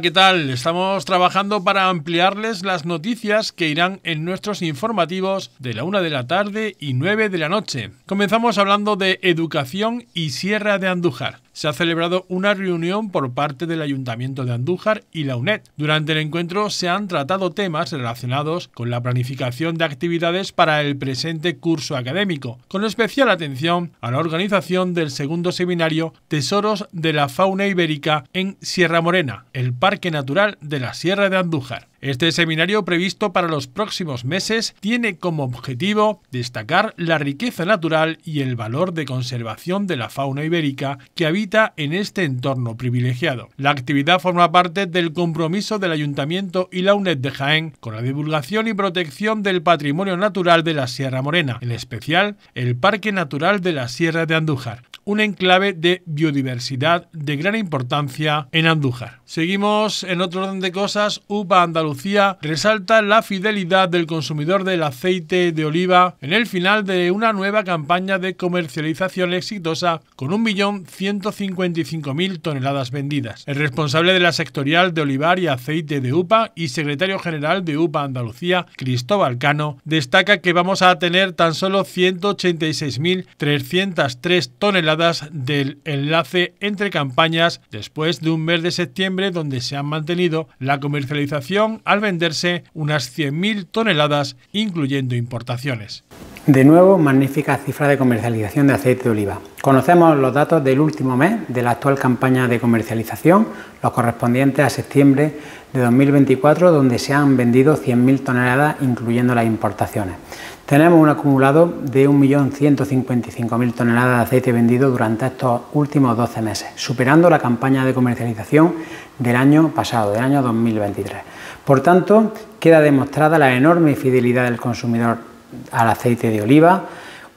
¿qué tal? Estamos trabajando para ampliarles las noticias que irán en nuestros informativos de la 1 de la tarde y 9 de la noche. Comenzamos hablando de educación y Sierra de Andújar se ha celebrado una reunión por parte del Ayuntamiento de Andújar y la UNED. Durante el encuentro se han tratado temas relacionados con la planificación de actividades para el presente curso académico, con especial atención a la organización del segundo seminario Tesoros de la Fauna Ibérica en Sierra Morena, el Parque Natural de la Sierra de Andújar. Este seminario previsto para los próximos meses tiene como objetivo destacar la riqueza natural y el valor de conservación de la fauna ibérica que habita en este entorno privilegiado. La actividad forma parte del compromiso del Ayuntamiento y la UNED de Jaén con la divulgación y protección del patrimonio natural de la Sierra Morena, en especial el Parque Natural de la Sierra de Andújar un enclave de biodiversidad de gran importancia en Andújar. Seguimos en otro orden de cosas. UPA Andalucía resalta la fidelidad del consumidor del aceite de oliva en el final de una nueva campaña de comercialización exitosa con 1.155.000 toneladas vendidas. El responsable de la sectorial de olivar y aceite de UPA y secretario general de UPA Andalucía, Cristóbal Cano, destaca que vamos a tener tan solo 186.303 toneladas del enlace entre campañas después de un mes de septiembre donde se ha mantenido la comercialización al venderse unas 100.000 toneladas, incluyendo importaciones. De nuevo, magnífica cifra de comercialización de aceite de oliva. Conocemos los datos del último mes de la actual campaña de comercialización, los correspondientes a septiembre de 2024, donde se han vendido 100.000 toneladas, incluyendo las importaciones. Tenemos un acumulado de 1.155.000 toneladas de aceite vendido durante estos últimos 12 meses, superando la campaña de comercialización del año pasado, del año 2023. Por tanto, queda demostrada la enorme fidelidad del consumidor al aceite de oliva,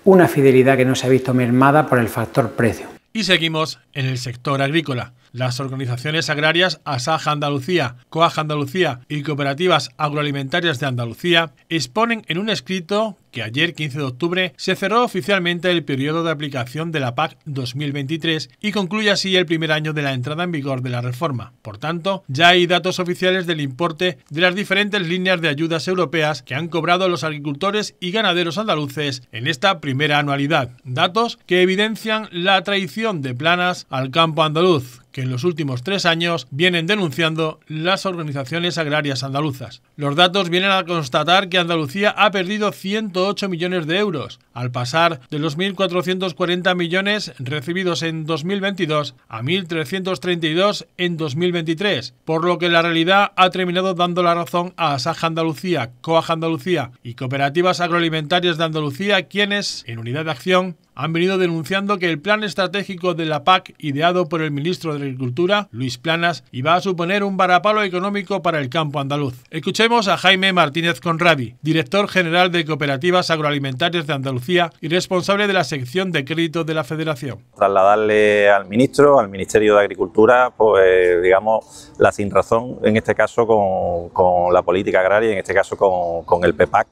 una fidelidad que no se ha visto mermada por el factor precio. Y seguimos en el sector agrícola. Las organizaciones agrarias Asaja Andalucía, COAJ Andalucía y Cooperativas Agroalimentarias de Andalucía exponen en un escrito que ayer, 15 de octubre, se cerró oficialmente el periodo de aplicación de la PAC 2023 y concluye así el primer año de la entrada en vigor de la reforma. Por tanto, ya hay datos oficiales del importe de las diferentes líneas de ayudas europeas que han cobrado los agricultores y ganaderos andaluces en esta primera anualidad. Datos que evidencian la traición de planas al campo andaluz que en los últimos tres años vienen denunciando las organizaciones agrarias andaluzas. Los datos vienen a constatar que Andalucía ha perdido 108 millones de euros, al pasar de los 1.440 millones recibidos en 2022 a 1.332 en 2023, por lo que la realidad ha terminado dando la razón a Asaja Andalucía, Coaj Andalucía y Cooperativas Agroalimentarias de Andalucía, quienes, en unidad de acción, han venido denunciando que el plan estratégico de la PAC, ideado por el ministro de Agricultura, Luis Planas, iba a suponer un varapalo económico para el campo andaluz. Escuchemos a Jaime Martínez Conradi, director general de Cooperativas Agroalimentarias de Andalucía y responsable de la sección de crédito de la Federación. Trasladarle al ministro, al Ministerio de Agricultura, pues digamos, la sin razón, en este caso con, la política agraria, en este caso con, el PEPAC.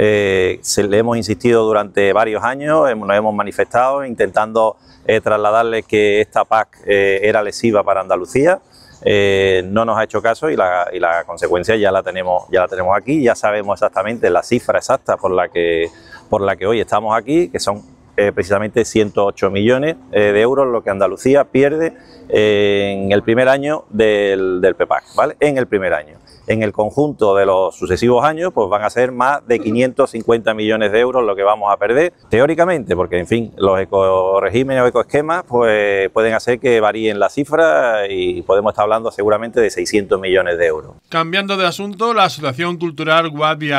Eh, se, le hemos insistido durante varios años, hemos, hemos manifestado manifestado intentando eh, trasladarles que esta PAC eh, era lesiva para Andalucía. Eh, no nos ha hecho caso y la, consecuencia ya la tenemos ya la tenemos aquí ya sabemos exactamente la cifra exacta por la que por la que hoy estamos aquí que son eh, precisamente 108 millones eh, de euros lo que Andalucía pierde eh, en el primer año del, del PEPAC, ¿vale? En el primer año. En el conjunto de los sucesivos años, pues van a ser más de 550 millones de euros lo que vamos a perder, teóricamente, porque, en fin, los ecoregímenes o ecoesquemas pues, pueden hacer que varíen las cifras... y podemos estar hablando seguramente de 600 millones de euros. Cambiando de asunto, la Asociación Cultural Guadi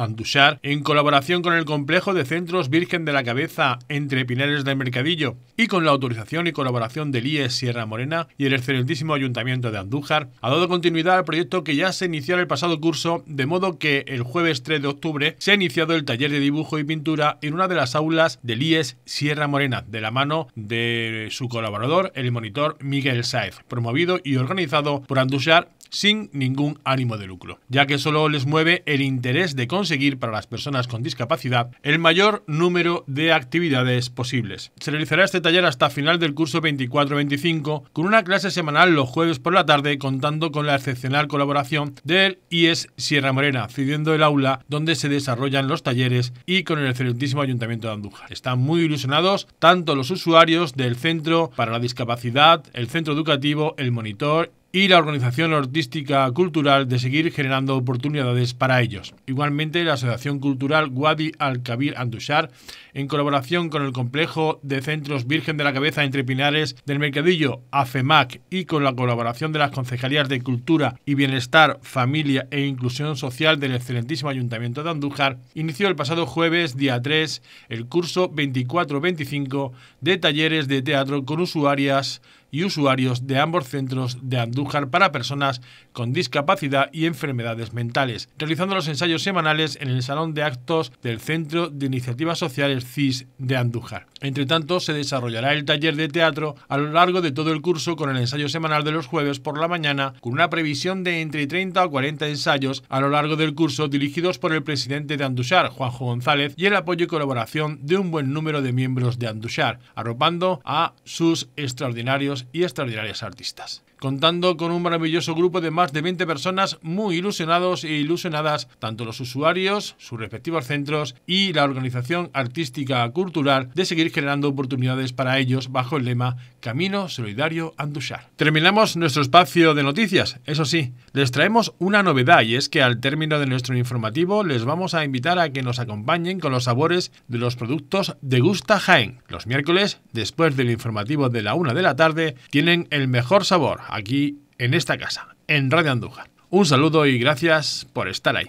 Andújar, en colaboración con el complejo de centros Virgen de la Cabeza entre Pinares del Mercadillo y con la autorización y colaboración del IES Sierra Morena y el excelentísimo Ayuntamiento de Andújar, ha dado continuidad al proyecto que ya se inició el pasado curso, de modo que el jueves 3 de octubre se ha iniciado el taller de dibujo y pintura en una de las aulas del IES Sierra Morena, de la mano de su colaborador, el monitor Miguel Saez, promovido y organizado por Andújar sin ningún ánimo de lucro, ya que solo les mueve el interés de conseguir para las personas con discapacidad el mayor número de actividades posibles. Se realizará este taller hasta final del curso 24-25 con una clase semanal los jueves por la tarde contando con la excepcional colaboración del IES Sierra Morena, cediendo el aula donde se desarrollan los talleres y con el excelentísimo Ayuntamiento de Andújar. Están muy ilusionados tanto los usuarios del Centro para la Discapacidad, el Centro Educativo, el Monitor y la organización artística cultural de seguir generando oportunidades para ellos. Igualmente, la Asociación Cultural Wadi Al-Kabir Andushar, en colaboración con el Complejo de Centros Virgen de la Cabeza entre Pinares del Mercadillo, AFEMAC, y con la colaboración de las Concejalías de Cultura y Bienestar, Familia e Inclusión Social del excelentísimo Ayuntamiento de Andújar, inició el pasado jueves, día 3, el curso 24-25 de talleres de teatro con usuarias y usuarios de ambos centros de Andújar para personas con discapacidad y enfermedades mentales, realizando los ensayos semanales en el Salón de Actos del Centro de Iniciativas Sociales CIS de Andújar. Entre tanto, se desarrollará el taller de teatro a lo largo de todo el curso con el ensayo semanal de los jueves por la mañana, con una previsión de entre 30 o 40 ensayos a lo largo del curso dirigidos por el presidente de Andújar, Juanjo González, y el apoyo y colaboración de un buen número de miembros de Andújar, arropando a sus extraordinarios y extraordinarias artistas. Contando con un maravilloso grupo de más de 20 personas muy ilusionados e ilusionadas, tanto los usuarios, sus respectivos centros y la organización artística cultural, de seguir generando oportunidades para ellos bajo el lema Camino Solidario Andushar. Terminamos nuestro espacio de noticias. Eso sí, les traemos una novedad y es que al término de nuestro informativo les vamos a invitar a que nos acompañen con los sabores de los productos de Gusta Jaén. Los miércoles, después del informativo de la una de la tarde, tienen el mejor sabor aquí en esta casa, en Radio Andújar. Un saludo y gracias por estar ahí.